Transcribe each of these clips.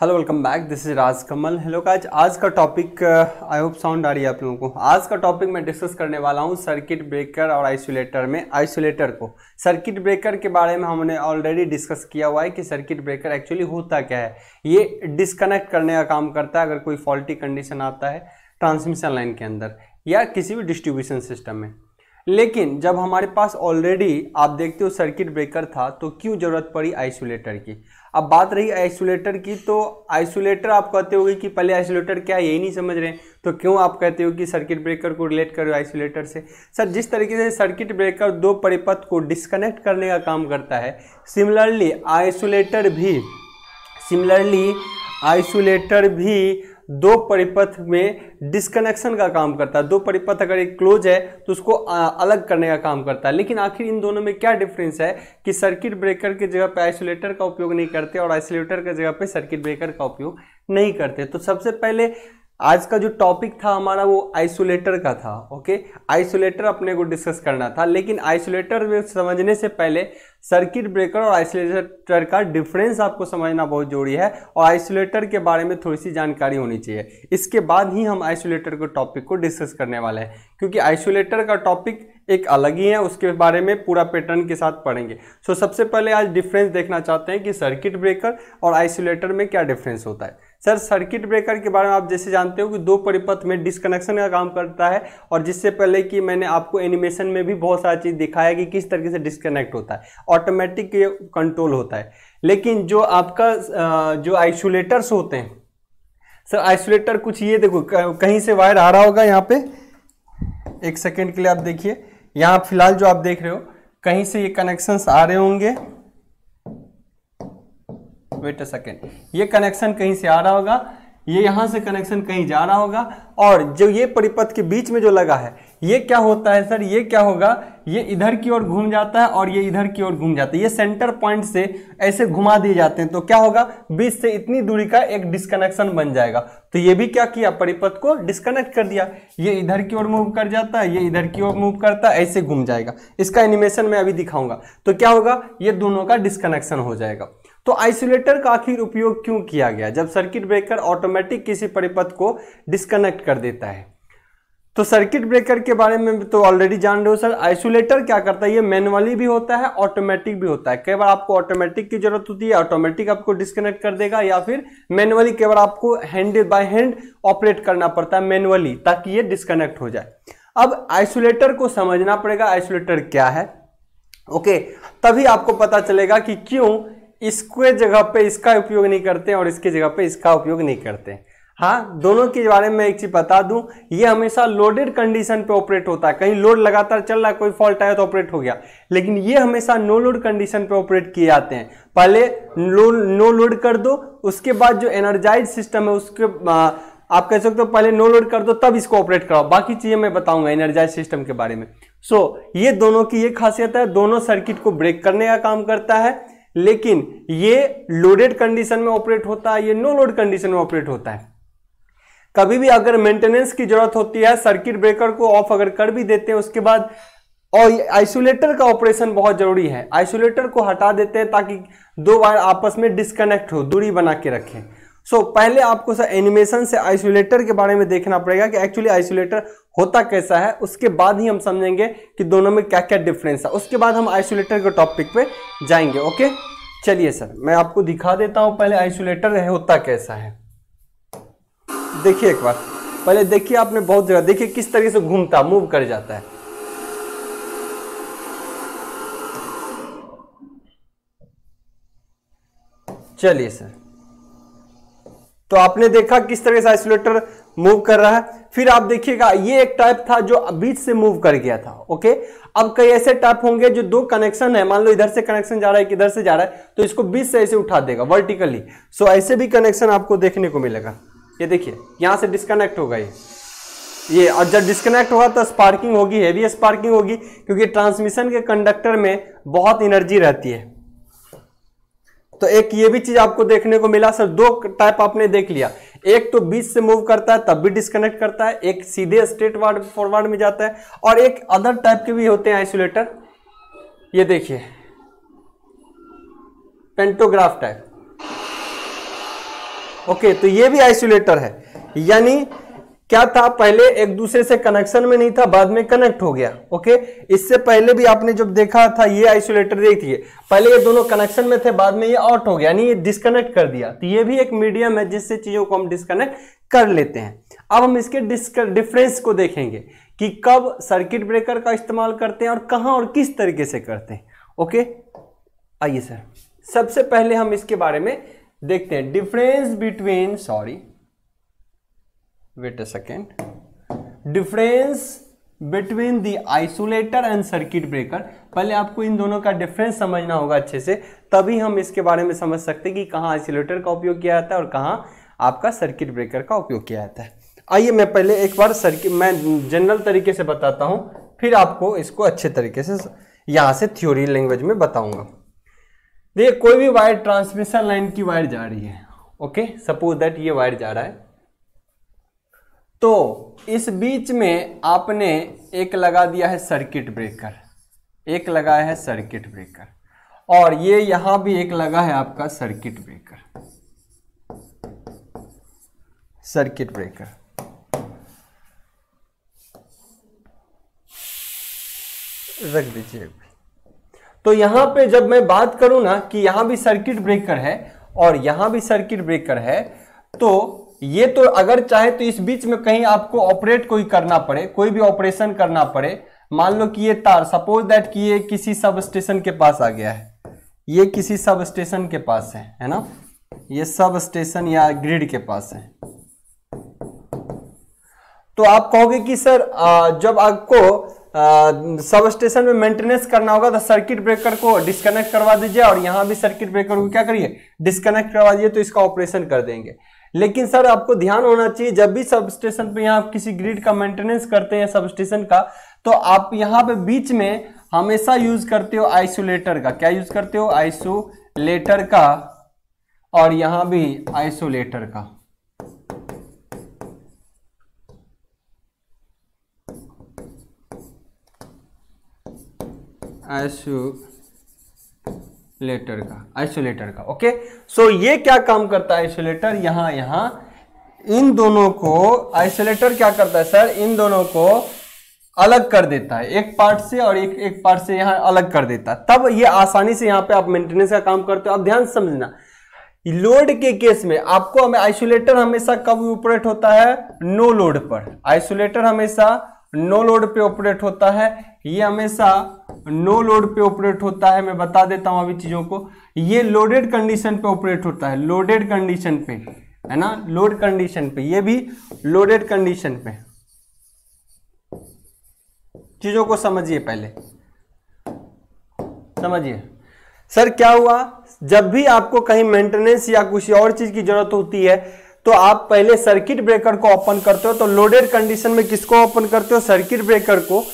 Hello welcome back this is Raj Kamal hello guys आज का topic I hope sound आ रही है आप लोगों को आज का टॉपिक मैं डिस्कस करने वाला हूँ सर्किट ब्रेकर और आइसोलेटर में आइसोलेटर को सर्किट ब्रेकर के बारे में हमने ऑलरेडी डिस्कस किया हुआ है कि सर्किट ब्रेकर एक्चुअली होता क्या है ये डिस्कनेक्ट करने का काम करता है अगर कोई फॉल्टी कंडीशन आता है ट्रांसमिशन लाइन के अंदर या किसी भी डिस्ट्रीब्यूशन सिस्टम में लेकिन जब हमारे पास ऑलरेडी आप देखते हो सर्किट ब्रेकर था तो क्यों ज़रूरत पड़ी आइसोलेटर की अब बात रही आइसोलेटर की तो आइसोलेटर आप कहते होगे कि पहले आइसोलेटर क्या यही नहीं समझ रहे तो क्यों आप कहते हो कि सर्किट ब्रेकर को रिलेट करो आइसोलेटर से सर जिस तरीके से सर्किट ब्रेकर दो परिपथ को डिस्कनेक्ट करने का काम करता है सिमिलरली आइसोलेटर भी सिमिलरली आइसोलेटर भी दो परिपथ में डिस्कनेक्शन का काम करता है दो परिपथ अगर एक क्लोज है तो उसको अलग करने का काम करता है लेकिन आखिर इन दोनों में क्या डिफरेंस है कि सर्किट ब्रेकर की जगह पे आइसोलेटर का उपयोग नहीं करते और आइसोलेटर की जगह पे सर्किट ब्रेकर का उपयोग नहीं करते तो सबसे पहले आज का जो टॉपिक था हमारा वो आइसोलेटर का था ओके आइसोलेटर अपने को डिस्कस करना था लेकिन आइसोलेटर में समझने से पहले सर्किट ब्रेकर और आइसोलेटर का डिफरेंस आपको समझना बहुत जरूरी है और आइसोलेटर के बारे में थोड़ी सी जानकारी होनी चाहिए इसके बाद ही हम आइसोलेटर के टॉपिक को डिस्कस करने वाले हैं क्योंकि आइसोलेटर का टॉपिक एक अलग ही है उसके बारे में पूरा पैटर्न के साथ पढ़ेंगे सो so, सबसे पहले आज डिफरेंस देखना चाहते हैं कि सर्किट ब्रेकर और आइसोलेटर में क्या डिफरेंस होता है सर सर्किट ब्रेकर के बारे में आप जैसे जानते हो कि दो परिपथ में डिसकनेक्शन का काम करता है और जिससे पहले कि मैंने आपको एनिमेशन में भी बहुत सारा चीज़ दिखाया कि किस तरीके से डिसकनेक्ट होता है ऑटोमेटिक कंट्रोल होता है लेकिन जो आपका जो आइसोलेटर्स होते हैं सर आइसोलेटर कुछ ये देखो कहीं से वायर आ रहा होगा यहाँ पे एक सेकेंड के लिए आप देखिए यहाँ फिलहाल जो आप देख रहे हो कहीं से ये कनेक्शंस आ रहे होंगे वेट अ सेकेंड ये कनेक्शन कहीं से आ रहा होगा ये यहाँ से कनेक्शन कहीं जा रहा होगा और जो ये परिपथ के बीच में जो लगा है ये क्या होता है सर ये क्या होगा ये इधर की ओर घूम जाता है और ये इधर की ओर घूम जाता है ये सेंटर पॉइंट से ऐसे घुमा दिए जाते हैं तो क्या होगा बीच से इतनी दूरी का एक डिस्कनेक्शन बन जाएगा तो ये भी क्या किया परिपथ को डिस्कनेक्ट कर दिया ये इधर की ओर मूव कर जाता है ये इधर की ओर मूव करता है ऐसे घूम जाएगा इसका एनिमेशन मैं अभी दिखाऊंगा तो क्या होगा ये दोनों का डिस्कनेक्शन हो जाएगा तो आइसोलेटर का आखिर उपयोग क्यों किया गया जब सर्किट ब्रेकर ऑटोमेटिक किसी परिपथ को डिस्कनेक्ट कर देता है तो सर्किट ब्रेकर के बारे में तो ऑलरेडी जान रहे हो सर आइसोलेटर क्या करता है ये मैनुअली भी होता है ऑटोमेटिक भी होता है कई बार आपको ऑटोमेटिक की जरूरत होती है ऑटोमेटिक आपको डिस्कनेक्ट कर देगा या फिर मैनुअली कई बार आपको हैंड बाय हैंड ऑपरेट करना पड़ता है मैनुअली ताकि ये डिस्कनेक्ट हो जाए अब आइसोलेटर को समझना पड़ेगा आइसोलेटर क्या है ओके तभी आपको पता चलेगा कि क्यों इसके जगह पे इसका उपयोग नहीं करते और इसके जगह पे इसका उपयोग नहीं करते हाँ दोनों के बारे में एक चीज बता दूं ये हमेशा लोडेड कंडीशन पे ऑपरेट होता है कहीं लोड लगातार चल रहा है कोई फॉल्ट आया तो ऑपरेट हो गया लेकिन ये हमेशा नो लोड कंडीशन पे ऑपरेट किए जाते हैं पहले नो लोड कर दो उसके बाद जो एनर्जाइज सिस्टम है उसके आ, आप कह सकते हो पहले नो लोड कर दो तब इसको ऑपरेट कराओ बाकी चीजें मैं बताऊंगा एनर्जाइज सिस्टम के बारे में सो so, ये दोनों की ये खासियत है दोनों सर्किट को ब्रेक करने का काम करता है लेकिन ये लोडेड कंडीशन में ऑपरेट होता है ये नो लोड कंडीशन में ऑपरेट होता है कभी भी अगर मेंटेनेंस की जरूरत होती है सर्किट ब्रेकर को ऑफ अगर कर भी देते हैं उसके बाद और आइसोलेटर का ऑपरेशन बहुत जरूरी है आइसोलेटर को हटा देते हैं ताकि दो वायर आपस में डिस्कनेक्ट हो दूरी बना के रखें सो so, पहले आपको सर एनिमेशन से आइसोलेटर के बारे में देखना पड़ेगा कि एक्चुअली आइसोलेटर होता कैसा है उसके बाद ही हम समझेंगे कि दोनों में क्या क्या डिफरेंस है उसके बाद हम आइसोलेटर के टॉपिक पे जाएंगे ओके चलिए सर मैं आपको दिखा देता हूँ पहले आइसोलेटर होता कैसा है देखिए एक बार पहले देखिए आपने बहुत जगह देखिए किस तरीके से घूमता मूव कर जाता है चलिए सर तो आपने देखा किस तरह से आइसोलेटर मूव कर रहा है फिर आप देखिएगा ये एक टाइप था जो बीच से मूव कर गया था ओके अब कई ऐसे टाइप होंगे जो दो कनेक्शन है मान लो इधर से कनेक्शन जा रहा है किधर से जा रहा है तो इसको बीच से ऐसे उठा देगा वर्टिकली सो ऐसे भी कनेक्शन आपको देखने को मिलेगा ये देखिए यहां से डिस्कनेक्ट होगा ये ये और जब डिस्कनेक्ट होगा तो स्पार्किंग होगी हैवी स्पार्किंग होगी क्योंकि ट्रांसमिशन के कंडक्टर में बहुत एनर्जी रहती है तो एक ये भी चीज आपको देखने को मिला सर दो टाइप आपने देख लिया एक तो बीच से मूव करता है तब भी डिस्कनेक्ट करता है एक सीधे स्ट्रेट वार्ड फॉरवर्ड में जाता है और एक अदर टाइप के भी होते हैं आइसोलेटर ये देखिए पेंटोग्राफ टाइप ओके तो ये भी आइसोलेटर है यानी क्या था पहले एक दूसरे से कनेक्शन में नहीं था बाद में कनेक्ट हो गया ओके इससे पहले भी आपने जब देखा था ये आइसोलेटर देखिए पहले ये दोनों कनेक्शन में थे बाद में ये आउट हो गया यानी ये डिस्कनेक्ट कर दिया तो ये भी एक मीडियम है जिससे चीजों को हम डिस्कनेक्ट कर लेते हैं अब हम इसके डिफरेंस को देखेंगे कि कब सर्किट ब्रेकर का इस्तेमाल करते हैं और कहाँ और किस तरीके से करते हैं ओके आइए सर सबसे पहले हम इसके बारे में देखते हैं difference between sorry wait a second difference between the isolator and circuit breaker पहले आपको इन दोनों का डिफरेंस समझना होगा अच्छे से तभी हम इसके बारे में समझ सकते हैं कि कहाँ आइसोलेटर का उपयोग किया जाता है और कहाँ आपका सर्किट ब्रेकर का उपयोग किया जाता है आइए मैं पहले एक बार सर्किट मैं जनरल तरीके से बताता हूँ फिर आपको इसको अच्छे तरीके से यहाँ से थ्योरी लैंग्वेज में बताऊँगा देखिए कोई भी वायर ट्रांसमिशन लाइन की वायर जा रही है ओके सपोज दैट ये वायर जा रहा है तो इस बीच में आपने एक लगा दिया है सर्किट ब्रेकर एक लगाया है सर्किट ब्रेकर और ये यहां भी एक लगा है आपका सर्किट ब्रेकर सर्किट ब्रेकर रख दीजिए तो यहां पे जब मैं बात करूं ना कि यहां भी सर्किट ब्रेकर है और यहां भी सर्किट ब्रेकर है तो ये तो अगर चाहे तो इस बीच में कहीं आपको ऑपरेट कोई करना पड़े कोई भी ऑपरेशन करना पड़े मान लो कि ये तार सपोज दैट कि ये किसी सब स्टेशन के पास आ गया है ये किसी सब स्टेशन के पास है है ना ये सब स्टेशन या ग्रिड के पास है तो आप कहोगे कि सर जब आपको सब स्टेशन में मेंटेनेंस करना होगा तो सर्किट ब्रेकर को डिस्कनेक्ट करवा दीजिए और यहां भी सर्किट ब्रेकर को क्या करिए डिस्कनेक्ट करवा दीजिए तो इसका ऑपरेशन कर देंगे लेकिन सर आपको ध्यान होना चाहिए जब भी सब स्टेशन पर आप किसी ग्रिड का मेंटेनेंस करते हैं सब स्टेशन का तो आप यहाँ पे बीच में हमेशा यूज करते हो आइसोलेटर का क्या यूज करते हो आइसोलेटर का और यहां भी आइसोलेटर का आइसो लेटर का आइसोलेटर का ओके सो so, ये क्या काम करता है आइसोलेटर यहाँ यहाँ इन दोनों को आइसोलेटर क्या करता है सर इन दोनों को अलग कर देता है एक पार्ट से और एक एक पार्ट से यहाँ अलग कर देता है तब ये आसानी से यहां पे आप मेंटेनेंस का काम करते हो अब ध्यान समझना लोड के केस में आपको हमें आइसोलेटर हमेशा कब ऑपरेट होता है नो लोड पर आइसोलेटर हमेशा नो लोड पे ऑपरेट होता है ये हमेशा नो लोड पे ऑपरेट होता है मैं बता देता हूं अभी चीज़ों को ये लोडेड कंडीशन पे ऑपरेट होता है लोडेड कंडीशन पे है ना लोड कंडीशन पे ये भी लोडेड कंडीशन पे चीज़ों को समझिए पहले समझिए सर क्या हुआ जब भी आपको कहीं मेंटेनेंस या कुछ और चीज़ की ज़रूरत होती है तो आप पहले सर्किट ब्रेकर को ओपन करते हो तो लोडेड कंडीशन में किसको ओपन करते हो सर्किट ब्रेकर को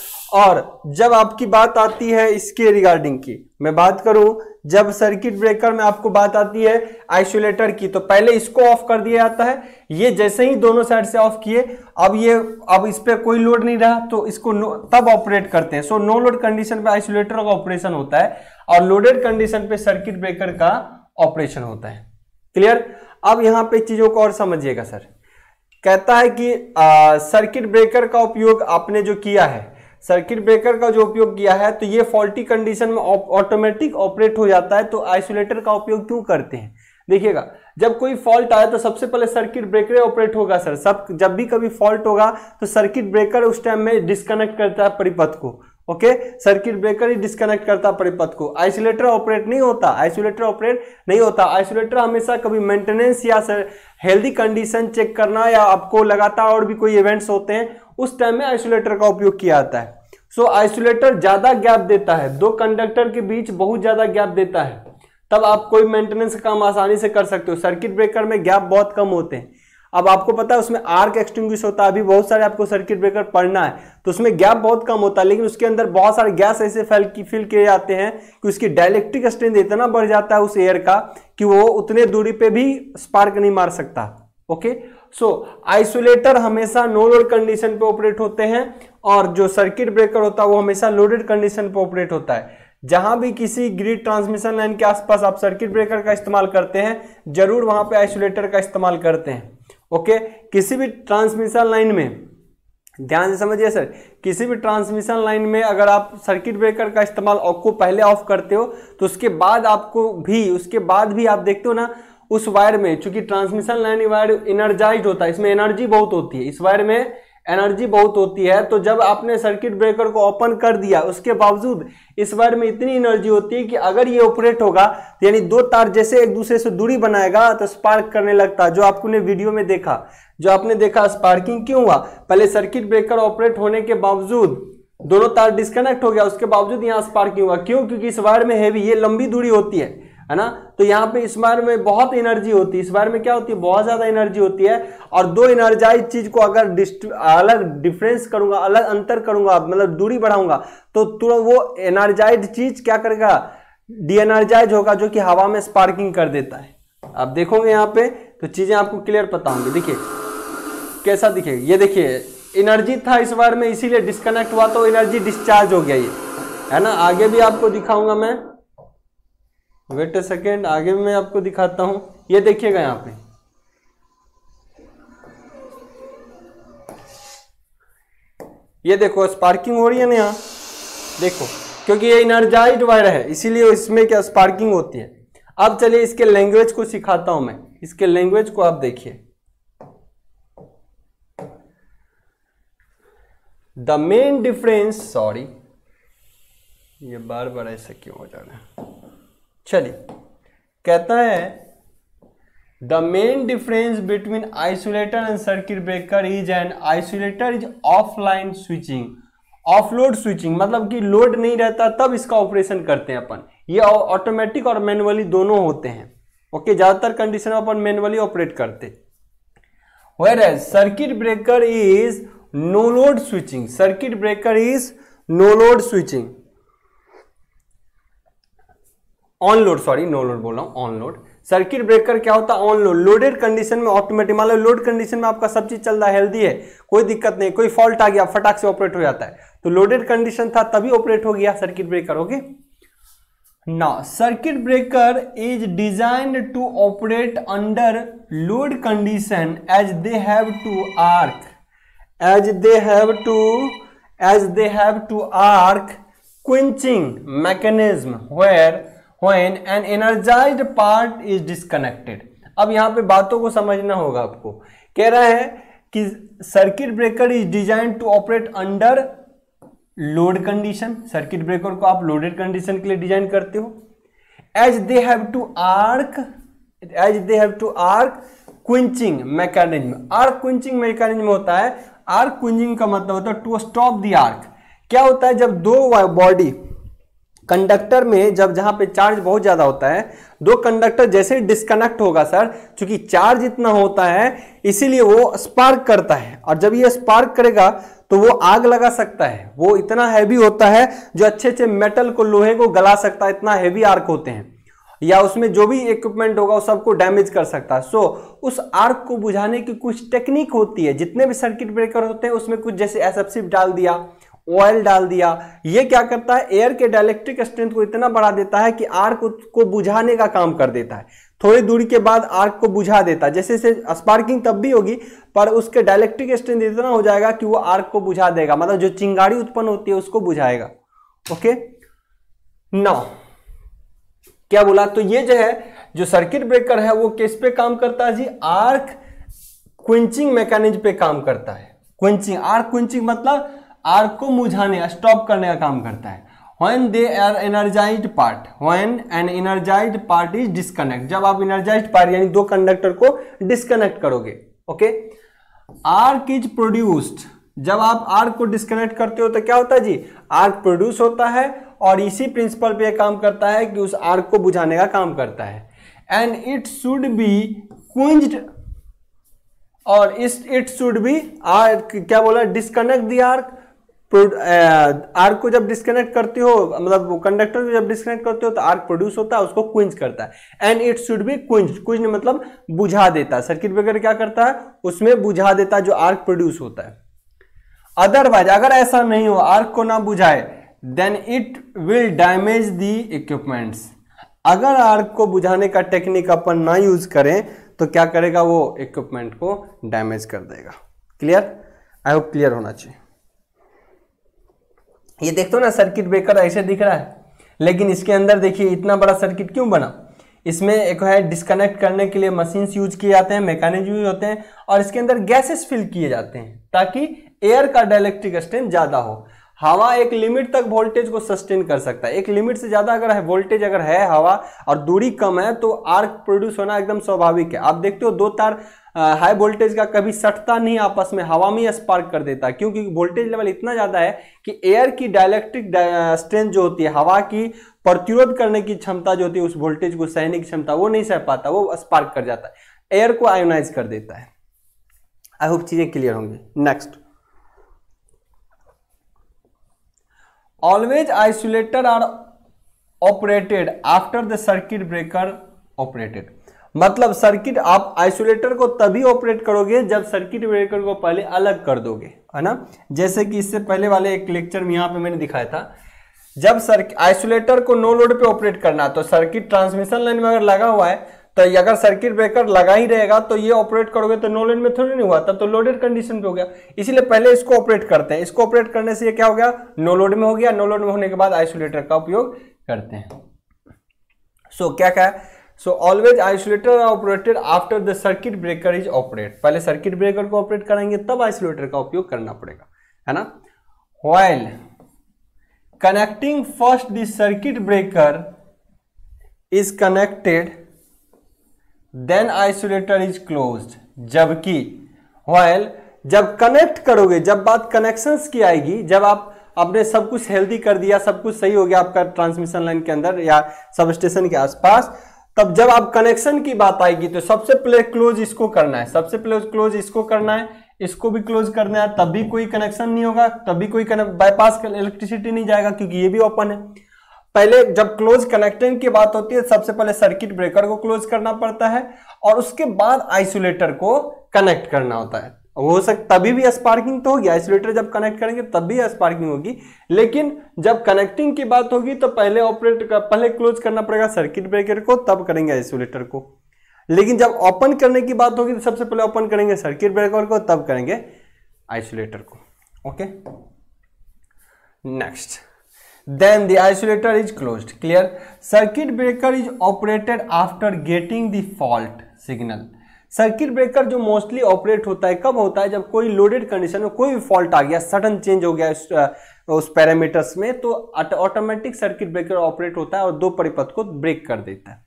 और जब आपकी बात आती है इसके रिगार्डिंग की मैं बात करूं जब सर्किट ब्रेकर में आपको बात आती है आइसोलेटर की तो पहले इसको ऑफ कर दिया जाता है ये जैसे ही दोनों साइड से ऑफ किए अब ये अब इस पर कोई लोड नहीं रहा तो इसको तब ऑपरेट करते हैं सो नो लोड कंडीशन पे आइसोलेटर का ऑपरेशन होता है और लोडेड कंडीशन पे सर्किट ब्रेकर का ऑपरेशन होता है क्लियर अब यहाँ पे चीज़ों को और समझिएगा सर कहता है कि सर्किट ब्रेकर का उपयोग आपने जो किया है सर्किट ब्रेकर का जो उपयोग किया है तो ये फॉल्टी कंडीशन में ऑटोमेटिक ऑपरेट हो जाता है तो आइसोलेटर का उपयोग क्यों करते हैं देखिएगा जब कोई फॉल्ट आया तो सबसे पहले सर्किट ब्रेकर ऑपरेट होगा सर सब जब भी कभी फॉल्ट होगा तो सर्किट ब्रेकर उस टाइम में डिस्कनेक्ट करता है परिपथ को ओके सर्किट ब्रेकर ही डिस्कनेक्ट करता परिपथ को आइसोलेटर ऑपरेट नहीं होता आइसोलेटर ऑपरेट नहीं होता आइसोलेटर हमेशा कभी मेंटेनेंस या हेल्दी कंडीशन चेक करना या आपको लगातार और भी कोई इवेंट्स होते हैं उस टाइम में आइसोलेटर का उपयोग किया जाता है सो आइसोलेटर ज़्यादा गैप देता है दो कंडक्टर के बीच बहुत ज़्यादा गैप देता है तब आप कोई मेंटेनेंस काम आसानी से कर सकते हो सर्किट ब्रेकर में गैप बहुत कम होते हैं अब आपको पता है उसमें आर्क एक्सटिंग होता है अभी बहुत सारे आपको सर्किट ब्रेकर पढ़ना है तो उसमें गैप बहुत कम होता है लेकिन उसके अंदर बहुत सारे गैस ऐसे फैल की फिल किए जाते हैं कि उसकी डायलेक्ट्रिक स्ट्रेंथ इतना बढ़ जाता है उस एयर का कि वो उतने दूरी पे भी स्पार्क नहीं मार सकता ओके सो आइसोलेटर हमेशा नो लोड कंडीशन पे ऑपरेट होते हैं और जो सर्किट ब्रेकर होता है वो हमेशा लोडेड कंडीशन पे ऑपरेट होता है जहां भी किसी ग्रिड ट्रांसमिशन लाइन के आसपास आप सर्किट ब्रेकर का इस्तेमाल करते हैं जरूर वहां पे आइसोलेटर का इस्तेमाल करते हैं ओके किसी भी ट्रांसमिशन लाइन में ध्यान से समझिए सर किसी भी ट्रांसमिशन लाइन में अगर आप सर्किट ब्रेकर का इस्तेमाल को पहले ऑफ करते हो तो उसके बाद आपको भी उसके बाद भी आप देखते हो ना उस वायर में चूंकि ट्रांसमिशन लाइन वायर एनर्जाइज होता है इसमें एनर्जी बहुत होती है इस वायर में एनर्जी बहुत होती है तो जब आपने सर्किट ब्रेकर को ओपन कर दिया उसके बावजूद इस वायर में इतनी एनर्जी होती है कि अगर ये ऑपरेट होगा तो यानी दो तार जैसे एक दूसरे से दूरी बनाएगा तो स्पार्क करने लगता है जो आपने वीडियो में देखा जो आपने देखा स्पार्किंग क्यों हुआ पहले सर्किट ब्रेकर ऑपरेट होने के बावजूद दोनों तार डिस्कनेक्ट हो गया उसके बावजूद यहाँ स्पार्किंग हुआ क्यों क्योंकि इस वायर में हैवी ये लंबी दूरी होती है है ना तो यहाँ पे इस बार में बहुत एनर्जी होती है इस बार में क्या होती है बहुत ज्यादा एनर्जी होती है और दो एनर्जाइज चीज को अगर अलग डिफरेंस करूंगा अलग अंतर करूंगा मतलब दूरी बढ़ाऊंगा तो तुरंत वो एनर्जाइज चीज क्या करेगा डीएनर्जाइज होगा जो कि हवा में स्पार्किंग कर देता है आप देखोगे यहाँ पे तो चीजें आपको क्लियर पता होंगी देखिए कैसा दिखेगा ये देखिए एनर्जी था इस बार में इसीलिए डिस्कनेक्ट हुआ तो एनर्जी डिस्चार्ज हो गया ये है ना आगे भी आपको दिखाऊंगा मैं वेट अ सेकेंड आगे मैं आपको दिखाता हूँ ये देखिएगा यहाँ पे ये देखो स्पार्किंग हो रही है ना यहाँ देखो क्योंकि ये इनर्जाइज वायर है इसीलिए इसमें क्या स्पार्किंग होती है अब चलिए इसके लैंग्वेज को सिखाता हूं मैं इसके लैंग्वेज को आप देखिए द मेन डिफरेंस सॉरी ये बार बार ऐसा क्यों हो जा रहा है चलिए कहता है the main difference between isolator and circuit breaker is and isolator is offline switching offload switching मतलब कि लोड नहीं रहता तब इसका ऑपरेशन करते हैं अपन ये ऑटोमेटिक और मैनुअली दोनों होते हैं ओके ज़्यादातर कंडीशन में अपन मैनुअली ऑपरेट करते whereas circuit breaker is no load switching circuit breaker is no load switching on load sorry no load बोल रहा हूँ ऑन लोड सर्किट ब्रेकर क्या होता है ऑन लोड लोडेड कंडीशन में ऑटोमेटिक मान लो लोड कंडीशन में आपका सब चीज चल रहा है हेल्दी है कोई दिक्कत नहीं कोई फॉल्ट आ गया फटाक से ऑपरेट हो जाता है तो लोडेड कंडीशन था तभी ऑपरेट हो गया सर्किट ब्रेकर ओके ना circuit breaker is design to operate under load condition as they have to arc as they have to as they have to arc quenching mechanism where when an energized part is disconnected अब यहाँ पे बातों को समझना होगा आपको कह रहा है कि circuit breaker is design to operate under load condition circuit breaker को आप लोडेड कंडीशन के लिए डिजाइन करते हो as they have to arc as they have to arc quenching mechanism arc quenching mechanism होता है आर्क क्विंचिंग का मतलब होता है टू स्टॉप द आर्क क्या होता है जब दो बॉडी कंडक्टर में जब जहां पे चार्ज बहुत ज्यादा होता है दो कंडक्टर जैसे डिस्कनेक्ट होगा सर क्योंकि चार्ज इतना होता है इसीलिए वो स्पार्क करता है और जब ये स्पार्क करेगा तो वो आग लगा सकता है वो इतना हैवी होता है जो अच्छे अच्छे मेटल को लोहे को गला सकता है इतना हैवी आर्क होते हैं या उसमें जो भी इक्विपमेंट होगा वो सबको डैमेज कर सकता है सो so, उस आर्क को बुझाने की कुछ टेक्निक होती है जितने भी सर्किट ब्रेकर होते हैं उसमें कुछ जैसे एसएफसी डाल दिया ऑयल डाल दिया ये क्या करता है एयर के डायलेक्ट्रिक स्ट्रेंथ को इतना बढ़ा देता है कि आर्क को बुझाने का काम कर देता है थोड़ी दूरी के बाद आर्क को बुझा देता है जैसे जैसे स्पार्किंग तब भी होगी पर उसके डायलेक्ट्रिक स्ट्रेंथ इतना हो जाएगा कि वो आर्क को बुझा देगा मतलब जो चिंगारी उत्पन्न होती है उसको बुझाएगा ओके नौ क्या बोला तो ये जो है जो सर्किट ब्रेकर है वो किस पे काम करता है जी आर्क क्विंचिंग मैकेनिज्म पे काम करता है क्विंचिंग आर्क क्विंचिंग मतलब आर्क को मुझाने या स्टॉप करने का काम करता है when they are energize part when an energize part is disconnect जब आप एनर्जाइज पार्ट यानी दो कंडक्टर को disconnect करोगे ओके आर्क इज प्रोड्यूस्ड जब आप आर्क को डिस्कनेक्ट करते हो तो क्या होता है जी आर्क प्रोड्यूस होता है और इसी प्रिंसिपल पे काम करता है कि उस आर्क को बुझाने का काम करता है and it should be quenched और इट शुड बी आर्क क्या बोला डिस्कनेक्ट दी आर्क आर्क को जब डिस्कनेक्ट करते हो मतलब कंडक्टर को जब डिस्कनेक्ट करते हो तो आर्क प्रोड्यूस होता है उसको क्विंज करता है and it should be quench quench मतलब बुझा देता है सर्किट ब्रेकर क्या करता है उसमें बुझा देता है जो आर्क प्रोड्यूस होता है अदरवाइज अगर ऐसा नहीं हो आर्क को ना बुझाए then it will damage the equipments अगर आर्क को बुझाने का टेक्निक अपन ना यूज करें तो क्या करेगा वो इक्विपमेंट को डैमेज कर देगा क्लियर आई होप क्लियर होना चाहिए ये देखते हो ना सर्किट ब्रेकर ऐसे दिख रहा है लेकिन इसके अंदर देखिए इतना बड़ा सर्किट क्यों बना इसमें एक है डिस्कनेक्ट करने के लिए मशीन्स यूज किए जाते हैं मैकेनिज्म यूज होते हैं और इसके अंदर गैसेस फिल किए जाते हैं ताकि एयर का डायलेक्ट्रिक स्ट्रेंथ ज़्यादा हो हवा एक लिमिट तक वोल्टेज को सस्टेन कर सकता है एक लिमिट से ज़्यादा अगर है वोल्टेज अगर है हवा और दूरी कम है तो आर्क प्रोड्यूस होना एकदम स्वाभाविक है आप देखते हो दो तार हाई वोल्टेज का कभी सटता नहीं आपस में हवा में स्पार्क कर देता क्योंकि वोल्टेज लेवल इतना ज़्यादा है कि एयर की डायलैक्ट्रिक स्ट्रेंथ जो होती है हवा की प्रतिरोध करने की क्षमता जो होती है उस वोल्टेज को सहने की क्षमता वो नहीं सह पाता वो स्पार्क कर जाता है एयर को आयोनाइज कर देता है आई होप चीज़ें क्लियर होंगी next always isolator are operated after the circuit breaker operated मतलब सर्किट आप आइसोलेटर को तभी ऑपरेट करोगे जब सर्किट ब्रेकर को पहले अलग कर दोगे है ना जैसे कि इससे पहले वाले एक लेक्चर में यहाँ पे मैंने दिखाया था जब सर्किट आइसोलेटर को नो लोड पे ऑपरेट करना तो सर्किट ट्रांसमिशन लाइन में अगर लगा हुआ है तो अगर सर्किट ब्रेकर लगा ही रहेगा तो ये ऑपरेट करोगे तो नो लोड में थोड़ी नहीं हुआ तब तो लोडेड कंडीशन पे हो गया इसीलिए पहले इसको ऑपरेट करते हैं इसको ऑपरेट करने से ये क्या हो गया नो लोड में हो गया नो लोड में होने के बाद आइसोलेटर का उपयोग करते हैं सो so, क्या क्या है so always isolator operated after the circuit breaker is operate पहले सर्किट ब्रेकर को ऑपरेट करेंगे तब आइसोलेटर का उपयोग करना पड़ेगा है ना while connecting first the circuit breaker is connected then isolator is close जबकि वाइल जब कनेक्ट करोगे जब बात कनेक्शन की आएगी जब आप आपने सब कुछ हेल्दी कर दिया सब कुछ सही हो गया आपका ट्रांसमिशन लाइन के अंदर या सब स्टेशन के आसपास तब जब आप कनेक्शन की बात आएगी तो सबसे पहले क्लोज इसको करना है सबसे पहले क्लोज इसको करना है इसको भी क्लोज करना है तभी कोई कनेक्शन नहीं होगा तभी कोई बाईपास इलेक्ट्रिसिटी नहीं जाएगा क्योंकि ये भी ओपन है पहले जब क्लोज कनेक्टिंग की बात होती है सबसे पहले सर्किट ब्रेकर को क्लोज करना पड़ता है और उसके बाद आइसोलेटर को कनेक्ट करना होता है हो सकता तभी भी स्पार्किंग तो होगी आइसोलेटर जब कनेक्ट करेंगे तब भी स्पार्किंग होगी लेकिन जब कनेक्टिंग की बात होगी तो पहले ऑपरेट पहले क्लोज करना पड़ेगा सर्किट ब्रेकर को तब करेंगे आइसोलेटर को लेकिन जब ओपन करने की बात होगी तो सबसे पहले ओपन करेंगे सर्किट ब्रेकर को तब करेंगे आइसोलेटर को okay next then the isolator is close clear circuit breaker is operated after getting the fault signal circuit breaker जो मोस्टली ऑपरेट होता है कब होता है जब कोई लोडेड कंडीशन में कोई भी फॉल्ट आ गया सडन चेंज हो गया उस पैरामीटर्स में तो ऑटोमेटिक सर्किट ब्रेकर ऑपरेट होता है और दो परिपथ को ब्रेक कर देता है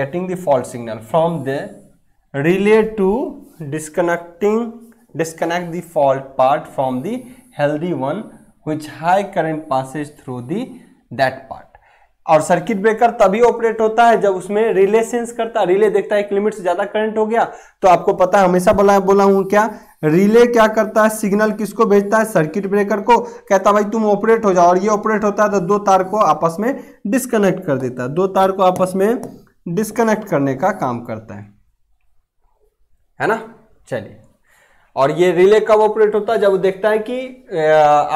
getting the fault signal from the relay to disconnecting disconnect the fault part from the healthy one which high current passes through the that part और सर्किट ब्रेकर तभी ऑपरेट होता है जब उसमें रिले सेंस करता है रिले देखता है एक लिमिट से ज्यादा करंट हो गया तो आपको पता है हमेशा बोला बोला हूं क्या रिले क्या करता है सिग्नल किसको भेजता है सर्किट ब्रेकर को कहता है भाई तुम ऑपरेट हो जाओ और ये ऑपरेट होता है तो दो तार को आपस में डिस्कनेक्ट कर देता है दो तार को आपस में डिस्कनेक्ट करने का काम करता है है ना चलिए और ये रिले कब ऑपरेट होता है जब देखता है कि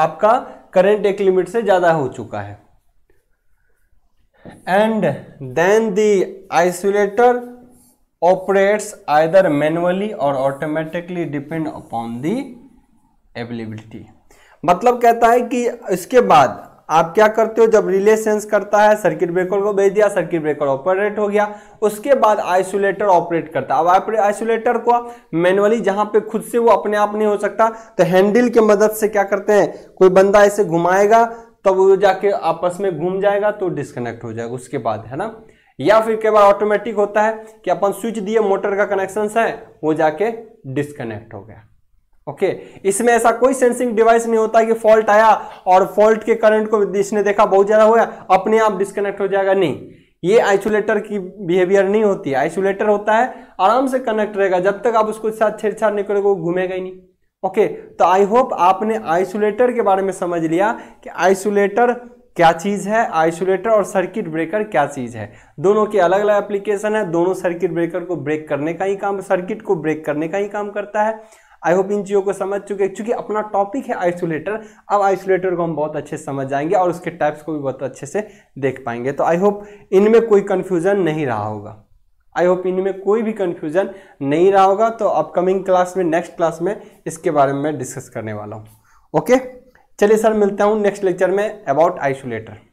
आपका करंट एक लिमिट से ज़्यादा हो चुका है and then the isolator operates either manually और automatically depend upon the availability मतलब कहता है कि इसके बाद आप क्या करते हो जब रिले सेंस करता है सर्किट ब्रेकर को भेज दिया सर्किट ब्रेकर ऑपरेट हो गया उसके बाद आइसोलेटर ऑपरेट करता है अब आइसोलेटर को मैनुअली जहां पे खुद से वो अपने आप नहीं हो सकता तो हैंडल के मदद से क्या करते हैं कोई बंदा इसे घुमाएगा तब वो जाके आपस में घूम जाएगा तो डिस्कनेक्ट हो जाएगा उसके बाद है ना या फिर कई बार ऑटोमेटिक होता है कि अपन स्विच दिए मोटर का कनेक्शन है वो जाके डिस्कनेक्ट हो गया ओके okay. इसमें ऐसा कोई सेंसिंग डिवाइस नहीं होता कि फॉल्ट आया और फॉल्ट के करंट को इसने देखा बहुत ज़्यादा हो गया अपने आप डिस्कनेक्ट हो जाएगा नहीं ये आइसोलेटर की बिहेवियर नहीं होती आइसोलेटर होता है आराम से कनेक्ट रहेगा जब तक आप उसको साथ छेड़छाड़ नहीं करोगे वो घूमेगा ही नहीं ओके तो आई होप आपने आइसोलेटर के बारे में समझ लिया कि आइसोलेटर क्या चीज़ है आइसोलेटर और सर्किट ब्रेकर क्या चीज़ है दोनों के अलग अलग एप्लीकेशन है दोनों सर्किट ब्रेकर को ब्रेक करने का ही काम सर्किट को ब्रेक करने का ही काम करता है आई होप इन चीज़ों को समझ चुके क्योंकि अपना टॉपिक है आइसोलेटर अब आइसोलेटर को हम बहुत अच्छे से समझ जाएंगे और उसके टाइप्स को भी बहुत अच्छे से देख पाएंगे तो आई होप इनमें कोई कन्फ्यूज़न नहीं रहा होगा आई होप इनमें कोई भी कन्फ्यूजन नहीं रहा होगा तो अपकमिंग क्लास में नेक्स्ट क्लास में इसके बारे में डिस्कस करने वाला हूँ ओके चलिए सर मिलता हूँ नेक्स्ट लेक्चर में अबाउट आइसोलेटर